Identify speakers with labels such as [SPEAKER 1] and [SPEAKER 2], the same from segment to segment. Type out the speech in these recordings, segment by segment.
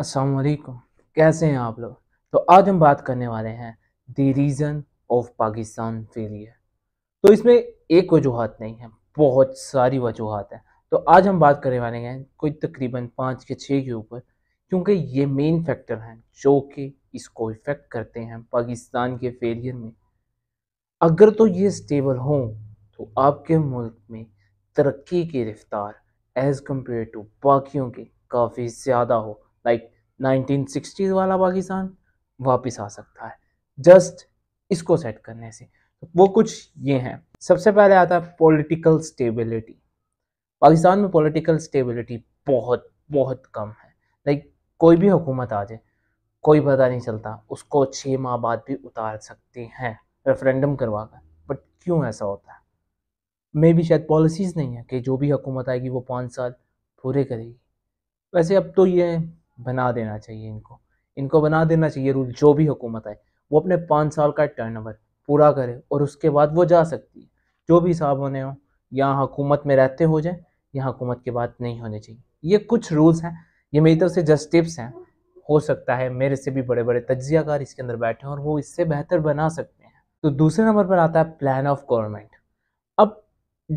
[SPEAKER 1] असलकुम कैसे हैं आप लोग तो आज हम बात करने वाले हैं the reason of Pakistan failure तो इसमें एक वजूहत नहीं है बहुत सारी वजूहत हैं तो आज हम बात करने वाले हैं कोई तकरीबन पाँच के छः के ऊपर क्योंकि ये मेन फैक्टर हैं जो कि इसको इफ़ेक्ट करते हैं पाकिस्तान के फेलियर में अगर तो ये स्टेबल हों तो आपके मुल्क में तरक्की की रफ्तार एज़ कम्पेयर टू बाकियों के काफ़ी ज़्यादा हो लाइक नाइनटीन सिक्सटीज वाला पाकिस्तान वापस आ सकता है जस्ट इसको सेट करने से वो कुछ ये हैं सबसे पहले आता है पॉलिटिकल स्टेबिलिटी पाकिस्तान में पॉलिटिकल स्टेबिलिटी बहुत बहुत कम है लाइक कोई भी हुकूमत आ जाए कोई पता नहीं चलता उसको छः माह बाद भी उतार सकते हैं रेफरेंडम करवा कर बट क्यों ऐसा होता है मे भी शायद पॉलिसीज़ नहीं है कि जो भी हुकूमत आएगी वो पाँच साल पूरे करेगी वैसे अब तो ये बना देना चाहिए इनको इनको बना देना चाहिए रूल जो भी हुकूमत आए वो अपने पाँच साल का ओवर पूरा करे और उसके बाद वो जा सकती है जो भी साहब होने हों यहाँ हुकूमत में रहते हो जाए यहाँ हुकूमत के बाद नहीं होने चाहिए ये कुछ रूल्स हैं ये मेरी तरफ से जस्ट टिप्स हैं हो सकता है मेरे से भी बड़े बड़े तजियाकार इसके अंदर बैठे हैं और वो इससे बेहतर बना सकते हैं तो दूसरे नंबर पर आता है प्लान ऑफ गवर्नमेंट अब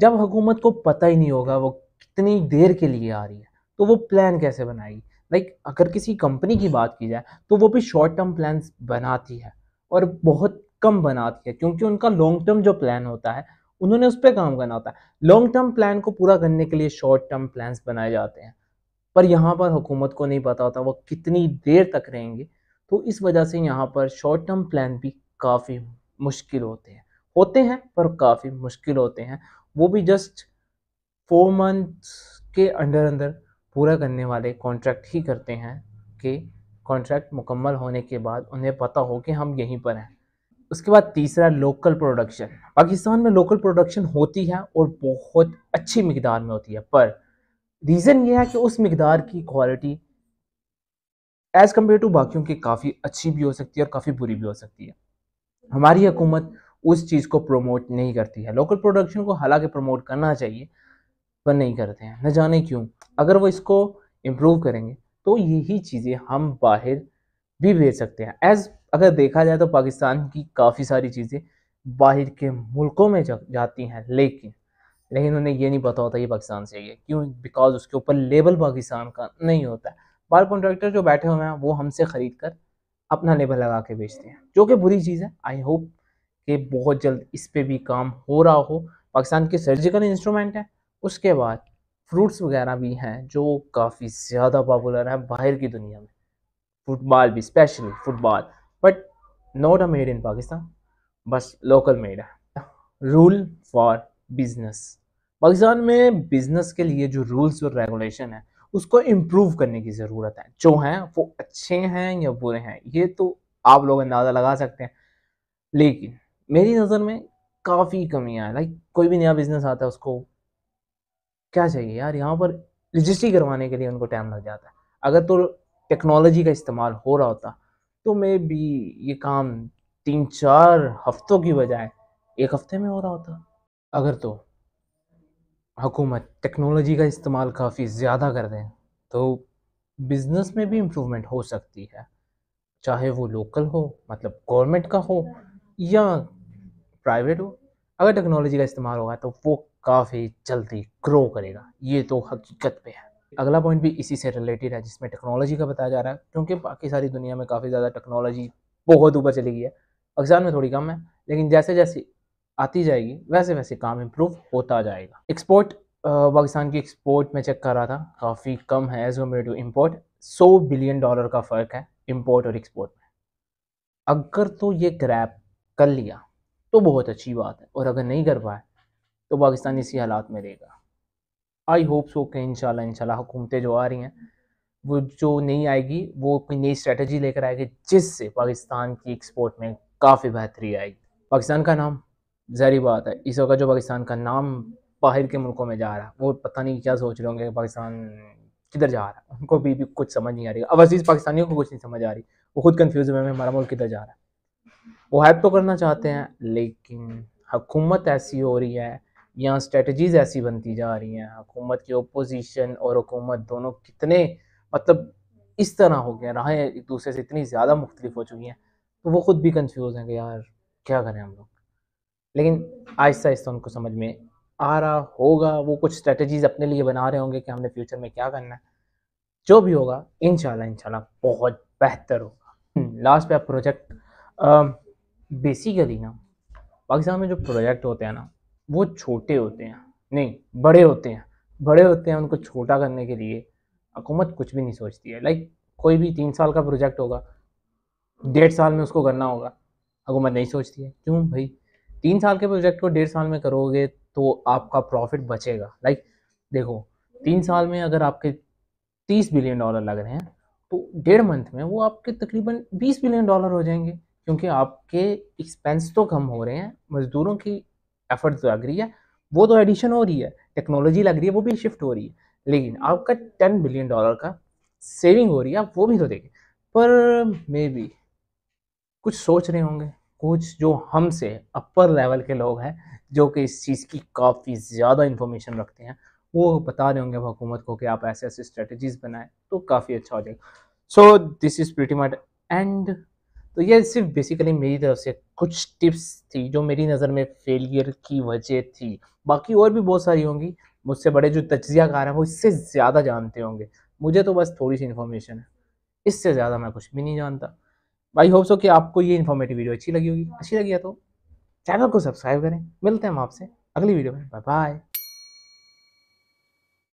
[SPEAKER 1] जब हुकूमत को पता ही नहीं होगा वो कितनी देर के लिए आ रही है तो वो प्लान कैसे बनाएगी लाइक अगर किसी कंपनी की बात की जाए तो वो भी शॉर्ट टर्म प्लान बनाती है और बहुत कम बनाती है क्योंकि उनका लॉन्ग टर्म जो प्लान होता है उन्होंने उस पर काम करना होता है लॉन्ग टर्म प्लान को पूरा करने के लिए शॉर्ट टर्म प्लान बनाए जाते हैं पर यहाँ पर हुकूमत को नहीं पता होता वो कितनी देर तक रहेंगे तो इस वजह से यहाँ पर शॉर्ट टर्म प्लान भी काफ़ी मुश्किल होते हैं होते हैं पर काफ़ी मुश्किल होते हैं वो भी जस्ट फोर मंथ्स के अंडर अंदर पूरा करने वाले कॉन्ट्रैक्ट ही करते हैं कि कॉन्ट्रैक्ट मुकम्मल होने के बाद उन्हें पता हो कि हम यहीं पर हैं उसके बाद तीसरा लोकल प्रोडक्शन पाकिस्तान में लोकल प्रोडक्शन होती है और बहुत अच्छी मकदार में होती है पर रीज़न ये है कि उस मकदार की क्वालिटी एज़ कम्पेयर टू बाकियों की काफ़ी अच्छी भी हो सकती है और काफ़ी बुरी भी हो सकती है हमारी हुकूमत उस चीज़ को प्रमोट नहीं करती है लोकल प्रोडक्शन को हालांकि प्रमोट करना चाहिए पर नहीं करते हैं न जाने क्यों अगर वो इसको इम्प्रूव करेंगे तो यही चीज़ें हम बाहर भी भेज सकते हैं एज अगर देखा जाए तो पाकिस्तान की काफ़ी सारी चीज़ें बाहर के मुल्कों में जा, जाती हैं लेकिन लेकिन उन्हें ये नहीं पता होता ये पाकिस्तान से ये क्यों बिकॉज उसके ऊपर लेबल पाकिस्तान का नहीं होता है बाल कॉन्ट्रैक्टर जो बैठे हुए हैं वो हमसे ख़रीद कर अपना लेबल लगा के बेचते हैं जो कि बुरी चीज़ है आई होप कि बहुत जल्द इस पर भी काम हो रहा हो पाकिस्तान के सर्जिकल इंस्ट्रूमेंट है उसके बाद फ्रूट्स वगैरह भी हैं जो काफ़ी ज़्यादा पॉपुलर हैं बाहर की दुनिया में फुटबॉल भी specially football but not a made in Pakistan बस लोकल मेड है रूल फॉर बिजनेस पाकिस्तान में बिजनेस के लिए जो रूल्स और रेगुलेशन है उसको इम्प्रूव करने की ज़रूरत है जो हैं वो अच्छे हैं या बुरे हैं ये तो आप लोग अंदाज़ा लगा सकते हैं लेकिन मेरी नज़र में काफ़ी कमियाँ हैं लाइक कोई भी नया बिज़नेस आता है उसको क्या चाहिए यार यहाँ पर रजिस्ट्री करवाने के लिए उनको टाइम लग जाता है अगर तो टेक्नोलॉजी का इस्तेमाल हो रहा होता तो मे भी ये काम तीन चार हफ्तों की बजाय एक हफ्ते में हो रहा होता अगर तो हुकूमत टेक्नोलॉजी का इस्तेमाल काफ़ी ज़्यादा कर दें तो बिज़नेस में भी इम्प्रूवमेंट हो सकती है चाहे वो लोकल हो मतलब गवर्नमेंट का हो या प्राइवेट हो अगर टेक्नोलॉजी का इस्तेमाल होगा तो वो काफ़ी जल्दी ग्रो करेगा ये तो हकीकत पे है अगला पॉइंट भी इसी से रिलेटेड है जिसमें टेक्नोलॉजी का बताया जा रहा है क्योंकि बाकी सारी दुनिया में काफ़ी ज़्यादा टेक्नोलॉजी बहुत ऊपर चली गई है पाकिस्तान में थोड़ी कम है लेकिन जैसे जैसे आती जाएगी वैसे वैसे काम इम्प्रूव होता जाएगा एक्सपोर्ट पाकिस्तान की एक्सपोर्ट में चेक कर रहा था काफ़ी कम है एज कम्पेयर टू इम्पोर्ट सौ बिलियन डॉलर का फ़र्क है इम्पोर्ट और एक्सपोर्ट में अगर तो ये ग्रैप कर लिया तो बहुत अच्छी बात है और अगर नहीं कर पाए तो पाकिस्तान इसी हालात में रहेगा आई होप सो कि इनशाला इनशाला हुकूमतें जो आ रही हैं वो जो नहीं आएगी वो कोई नई स्ट्रेटजी लेकर आएगी जिससे पाकिस्तान की एक्सपोर्ट में काफ़ी बेहतरी आएगी पाकिस्तान का नाम जहरी बात है इस वक्त जो पाकिस्तान का नाम बाहर के मुल्कों में जा रहा है वो पता नहीं क्या सोच रहे होंगे पाकिस्तान किधर जा रहा है उनको भी, भी कुछ समझ नहीं आ रही अब अजीज़ पाकिस्तानियों को कुछ नहीं समझ आ रही वो खुद कन्फ्यूज़ हुए हमारा मुल्क किधर जा रहा है वो हेल्प तो करना चाहते हैं लेकिन हुकूमत ऐसी हो रही है यहाँ स्ट्रेटजीज़ ऐसी बनती जा रही हैं हुकूमत की ओपोजिशन और हुकूमत दोनों कितने मतलब इस तरह हो गया राहें एक दूसरे से इतनी ज़्यादा मुख्तलिफ हो चुकी हैं तो वो ख़ुद भी कन्फ्यूज़ हैं कि यार क्या करें हम लोग लेकिन आहिस्ता आहिस्ता उनको समझ में आ रहा होगा वो कुछ स्ट्रेटजीज़ अपने लिए बना रहे होंगे कि हमने फ्यूचर में क्या करना है जो भी होगा इन शह बहुत बेहतर होगा लास्ट हम्म, पे आप प्रोजेक्ट बेसिकली ना पाकिस्तान में जो प्रोजेक्ट होते हैं ना वो छोटे होते हैं नहीं बड़े होते हैं बड़े होते हैं उनको छोटा करने के लिए हुकूमत कुछ भी नहीं सोचती है लाइक कोई भी तीन साल का प्रोजेक्ट होगा डेढ़ साल में उसको करना होगा हुकूमत नहीं सोचती है क्यों भाई तीन साल के प्रोजेक्ट को डेढ़ साल में करोगे तो आपका प्रॉफिट बचेगा लाइक देखो तीन साल में अगर आपके तीस बिलियन डॉलर लग रहे हैं तो डेढ़ मंथ में वो आपके तकरीबन बीस बिलियन डॉलर हो जाएंगे क्योंकि आपके एक्सपेंस तो कम हो रहे हैं मज़दूरों की एफर्ट तो लग रही है वो तो एडिशन हो रही है टेक्नोलॉजी लग रही है वो भी शिफ्ट हो रही है लेकिन आपका टेन बिलियन डॉलर का सेविंग हो रही है आप वो भी तो देखें पर मे बी कुछ सोच रहे होंगे कुछ जो हमसे अपर लेवल के लोग हैं जो कि इस चीज़ की काफ़ी ज़्यादा इन्फॉर्मेशन रखते हैं वो बता रहे होंगे हुकूमत को कि आप ऐसे ऐसे स्ट्रेटजीज बनाएं तो काफ़ी अच्छा हो जाएगा so this is pretty much and तो ये सिर्फ बेसिकली मेरी तरफ से कुछ टिप्स थी जो मेरी नज़र में फेलियर की वजह थी बाकी और भी बहुत सारी होंगी मुझसे बड़े जो तजिया कार हैं वो इससे ज़्यादा जानते होंगे मुझे तो बस थोड़ी सी इन्फॉर्मेशन है इससे ज़्यादा मैं कुछ भी नहीं जानता भाई होप सो कि आपको ये इन्फॉर्मेटिव वीडियो अच्छी लगी होगी अच्छी लगी है तो चैनल को सब्सक्राइब करें मिलते हैं हम आपसे अगली वीडियो में बाय बाय